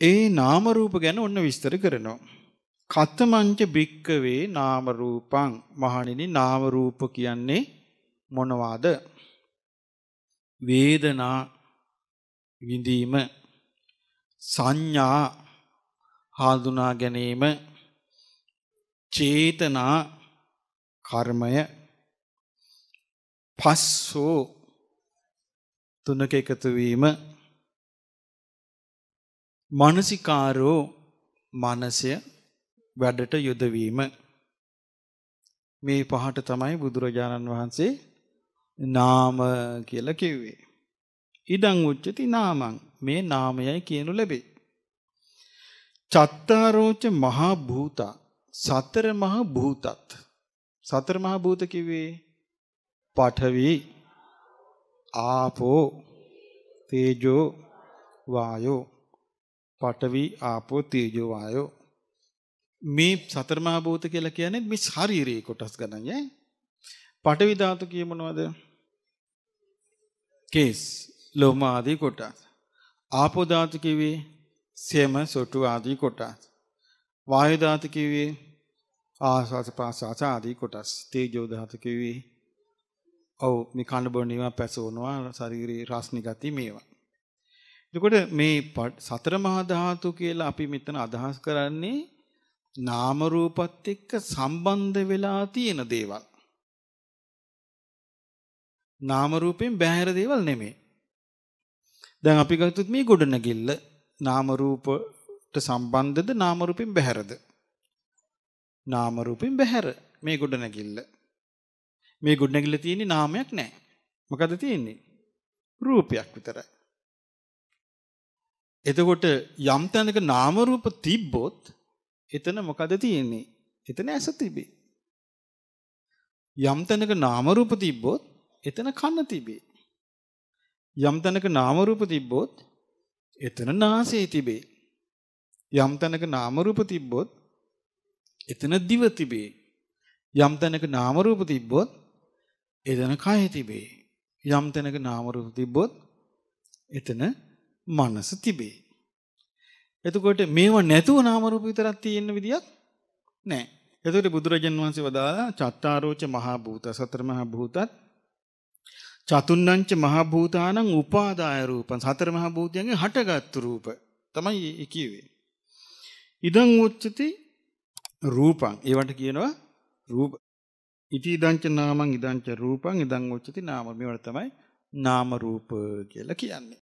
ඒ නාම රූප ගැන ඔන්න විස්තර කරනවා. කත්තමංච භික්කවේ නාම රූපං මහණෙනි නාම රූප කියන්නේ මොනවාද? වේදනා විඳීම සංඥා හඳුනා ගැනීම චේතනා කර්මය පස්සෝ තුනක එකතු වීම මනසිකාරෝ මනසය වැඩට යොදවීම. මේ පහට තමයි බුදුරජාණන් වහන්සේ නාම කියල කිව්වේ. ඉඩං උච්චති නාමං මේ නාමයයි කියනු ලැබේ. චත්තාරෝච මහා භූතා සතර මහා භූතත් සතර මහා භූත කිව්වේ පඨවි ආපෝ තේජෝ වායෝ පඨවි ආපෝ තේජෝ වායෝ මේ සතර මහා භූත කියලා කියන්නේ මේ ශාරීරික කොටස් ගණන් ඈ පඨවි ධාතු කිය මොනවද කේස් ලෝම ආදී කොටස් ආපෝ ධාතු කිව්වේ සේම සොටු ආදී කොටස් වායු ධාතු කිව්වේ ආස්වාස ප්‍රාස්වාස ආදී කොටස් තේජෝ ධාතු කිව්වේ ඔව් මේ කන බොන ඒවා පැසවනවා ශාරීරික රස්නි ගති මේවා එතකොට මේ සතර මහා ධාතු කියලා අපි මෙතන අදහස් කරන්නේ නාම රූපත් එක්ක සම්බන්ධ වෙලා තියෙන දේවල්. නාම රූපයෙන් බැහැර දේවල් නෙමෙයි. දැන් අපි ගත්තොත් මේ ගොඩනැගිල්ල නාම රූපට සම්බන්ධද නාම රූපයෙන් බැහැරද? නාම රූපයෙන් බැහැර මේ ගොඩනැගිල්ල. මේ ගොඩනැගිල්ල තියෙන්නේ නාමයක් නැහැ. මොකද තියෙන්නේ? රූපයක් විතරයි. එතකොට යම් තැනක නාම රූප තිබ්බොත් එතන මොකද තියෙන්නේ? එතන ඇස තිබේ. යම් තැනක නාම රූප තිබ්බොත් එතන කන තිබේ. යම් තැනක නාම රූප තිබ්බොත් එතන නාසය තිබේ. යම් තැනක නාම රූප තිබ්බොත් එතන දිව තිබේ. යම් තැනක නාම රූප තිබ්බොත් එතන කය තිබේ. යම් තැනක නාම රූප තිබ්බොත් එතන මනස තිබේ. එතකොට මේවා නැතුව නාම රූප විතරක් තියෙන්න විදියක් නැහැ. එතකොට බුදුරජාන් වහන්සේ වදාලා චත්තාරෝච මහා භූත සතර මහා භූතත් චතුන්නංච මහා භූතානං උපාදාය රූපං සතර මහා භූතයන්ගේ හටගත් රූප තමයි කියවේ. ඉදං උච්චති රූපං ඒවට කියනවා රූප ඉති ඉදංච නාමං ඉදංච රූපං ඉදං උච්චති නාම මේවට තමයි නාම රූප කියලා කියන්නේ.